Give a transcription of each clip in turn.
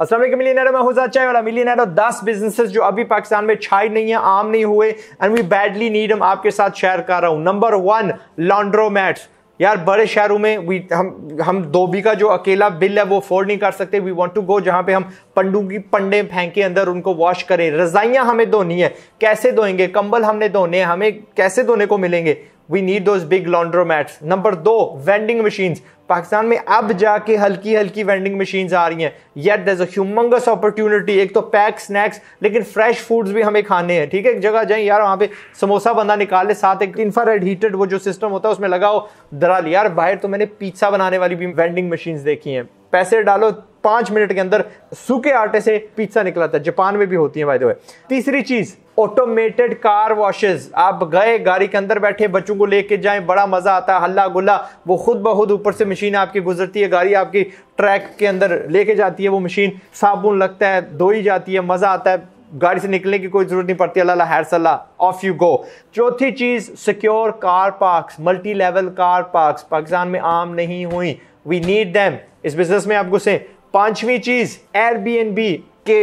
असल मिलीनर में हुजा चाय वाला मिलीनर और दस बिजनेसेस जो अभी पाकिस्तान में छाई नहीं है आम नहीं हुए एंड वी बैडली नीड हम आपके साथ शेयर कर रहा हूं नंबर वन लॉन्ड्रोमैट्स यार बड़े शहरों में वी हम हम धोबी का जो अकेला बिल है वो अफोर्ड नहीं कर सकते वी वांट टू गो जहां पे हम पंडू की पंडे फेंके अंदर उनको वॉश करें रजाइयां हमें धोनी है कैसे धोएंगे कंबल हमने धोने हमें कैसे धोने को मिलेंगे we need those big laundromats number दो वेंडिंग मशीन्स पाकिस्तान में अब जाके हल्की हल्की वेंडिंग मशीन्स आ रही हैं येट दर ह्यूमंगस अपॉर्चुनिटी एक तो पैक स्नैक्स लेकिन फ्रेश फूड्स भी हमें खाने हैं ठीक है एक जगह जाए यार वहाँ पे समोसा बंदा निकाले साथ एक इंफ्रारेड हीटेड वो जो सिस्टम होता है उसमें लगाओ दराल यार बाहर तो मैंने पिज्ज़ा बनाने वाली भी वेंडिंग मशीन्स देखी हैं पैसे डालो पाँच मिनट के अंदर सूखे आटे से पिज्ज़ा निकलाता है जापान में भी होती है बाय द वे तीसरी चीज़ ऑटोमेटेड कार वॉशेज आप गए गाड़ी के अंदर बैठे बच्चों को लेके जाएं बड़ा मज़ा आता है हल्ला गुल्ला वो खुद बहुत ऊपर से मशीन आपकी गुजरती है गाड़ी आपकी ट्रैक के अंदर लेके जाती है वो मशीन साबुन लगता है धोई जाती है मज़ा आता है गाड़ी से निकलने की कोई ज़रूरत नहीं पड़ती अल्लाह हैर सलाह ऑफ यू गो चौथी चीज़ secure car parks multi level car parks Pakistan में आम नहीं हुई वी नीड दैम इस बिज़नेस में आप घुसें पांचवी चीज़ एयरबीएनबी के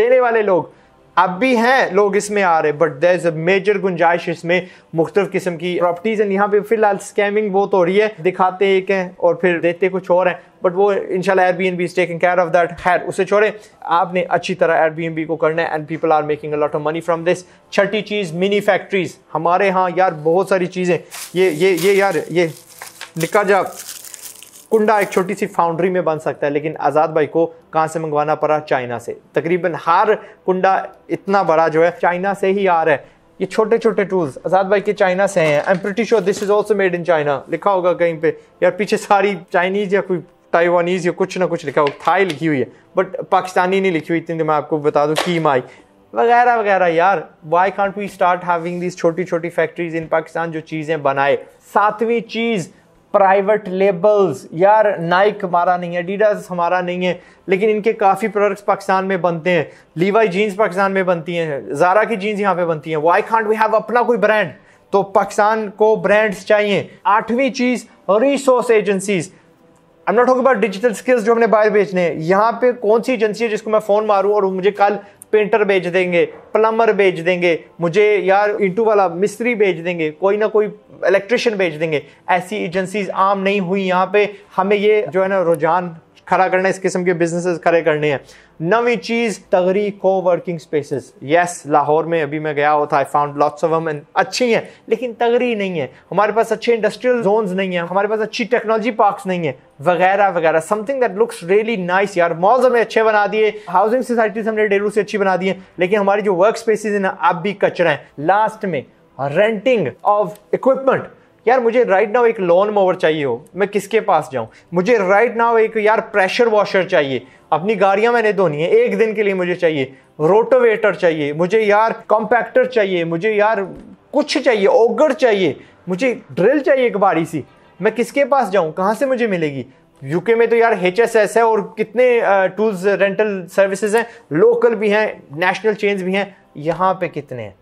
देने वाले लोग अब भी हैं लोग इसमें आ रहे but there is a major गुंजाइश इसमें मुख्तफ किस्म की प्रॉपर्टीज़ एंड यहाँ पे फिलहाल स्कैमिंग बहुत हो रही है दिखाते एक हैं और फिर देते कुछ और हैं बट वो इनशाला Airbnb is taking care of that खैर उसे छोड़े आपने अच्छी तरह एयर बी एन बी को करना है and people are making a lot of money from this छठी चीज़ मिनी फैक्ट्रीज हमारे यहाँ यार बहुत सारी चीज़ें ये ये ये यार ये निका जा कुंडा एक छोटी सी फाउंड्री में बन सकता है लेकिन आज़ाद भाई को कहां से मंगवाना पड़ा चाइना से तकरीबन हर कुंडा इतना बड़ा जो है चाइना से ही आ रहा है ये छोटे छोटे टूल्स आज़ाद भाई के चाइना से हैं I am pretty sure this is also made in China लिखा होगा कहीं पे यार पीछे सारी चाइनीज़ या कोई ताइवानीज़ या कुछ ना कुछ लिखा होगा थाई लिखी हुई है बट पाकिस्तानी नहीं लिखी हुई इतनी तो मैं आपको बता दूँ की माई वगैरह वगैरह यार why can't we start having these छोटी छोटी फैक्ट्रीज इन पाकिस्तान जो चीज़ें बनाए सातवीं चीज़ प्राइवेट लेबल्स यार नाइक हमारा नहीं है डीडास हमारा नहीं है लेकिन इनके काफ़ी प्रोडक्ट्स पाकिस्तान में बनते हैं लीवाई जीन्स पाकिस्तान में बनती हैं ज़ारा की जीन्स यहाँ पे बनती हैं वाई खांट वी हैव अपना कोई ब्रांड तो पाकिस्तान को ब्रांड्स चाहिए आठवीं चीज़ resource agencies I am not talking about digital skills जो हमने बाहर भेजने हैं यहाँ पे कौन सी एजेंसी है जिसको मैं फ़ोन मारूँ और मुझे कल पेंटर भेज देंगे प्लम्बर भेज देंगे मुझे यार इंटू वाला मिस्त्री भेज देंगे कोई ना कोई इलेक्ट्रिशियन भेज देंगे ऐसी एजेंसीज आम नहीं हुई यहाँ पे हमें ये जो है ना रुझान खड़ा करना है इस किस्म के बिजनेस खड़े करने हैं नवी चीज़ तगरी को वर्किंग स्पेसेस यस लाहौर में अभी मैं गया हुआ था आई फाउंड लॉट्स ऑफ वमन अच्छी हैं लेकिन तगरी नहीं है हमारे पास अच्छे इंडस्ट्रियल जोन नहीं है हमारे पास अच्छी टेक्नोलॉजी पार्क नहीं है वगैरह वगैरह something that looks really nice यार मॉल्स हमें अच्छे बना दिए हाउसिंग सोसाइटीज हमने डेलू से अच्छी बना दी है लेकिन हमारी जो वर्क स्पेसिस है ना अब भी कचरा है लास्ट में रेंटिंग ऑफ इक्विपमेंट यार मुझे राइट नाउ एक लॉन मोवर चाहिए हो मैं किसके पास जाऊँ मुझे राइट नाउ एक यार प्रेशर वॉशर चाहिए अपनी गाड़ियाँ मैंने धोनी है एक दिन के लिए मुझे चाहिए रोटोवेटर चाहिए मुझे यार कॉम्पैक्टर चाहिए मुझे यार कुछ चाहिए ओगर चाहिए मुझे ड्रिल चाहिए एक बारी सी मैं किसके पास जाऊँ कहाँ से मुझे मिलेगी यूके में तो यार एच है और कितने टूल्स रेंटल सर्विसेज हैं लोकल भी हैं नेशनल चेन्स भी हैं यहाँ पे कितने हैं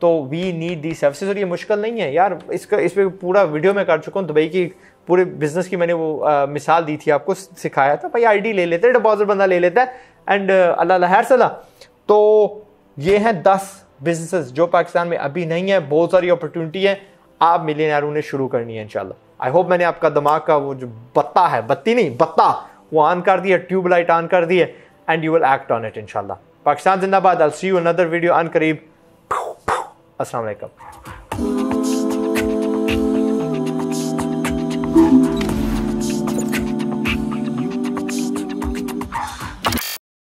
तो वी नीड दी सर्विसेज और ये मुश्किल नहीं है यार इसका इस पर पूरा वीडियो मैं कर चुका हूँ दुबई की पूरे बिजनेस की मैंने वो आ, मिसाल दी थी आपको सिखाया था भाई आईडी ले लेते हैं डिपॉजिट बंदा ले लेता है एंड अल्लाह हर सलाह तो ये हैं दस बिजनेसेस जो पाकिस्तान में अभी नहीं है बहुत सारी अपॉर्चुनिटी है आप मिलेनियर उन्हें शुरू करनी है इनशाला आई होप मैंने आपका दिमाग का वो जो बत्ता है बत्ती नहीं बत्ता वो ऑन कर दिया ट्यूबलाइट ऑन कर दिए and you will act on it इनशाला पाकिस्तान जिंदाबाद I'll see you another video अन करीब अस्सलाम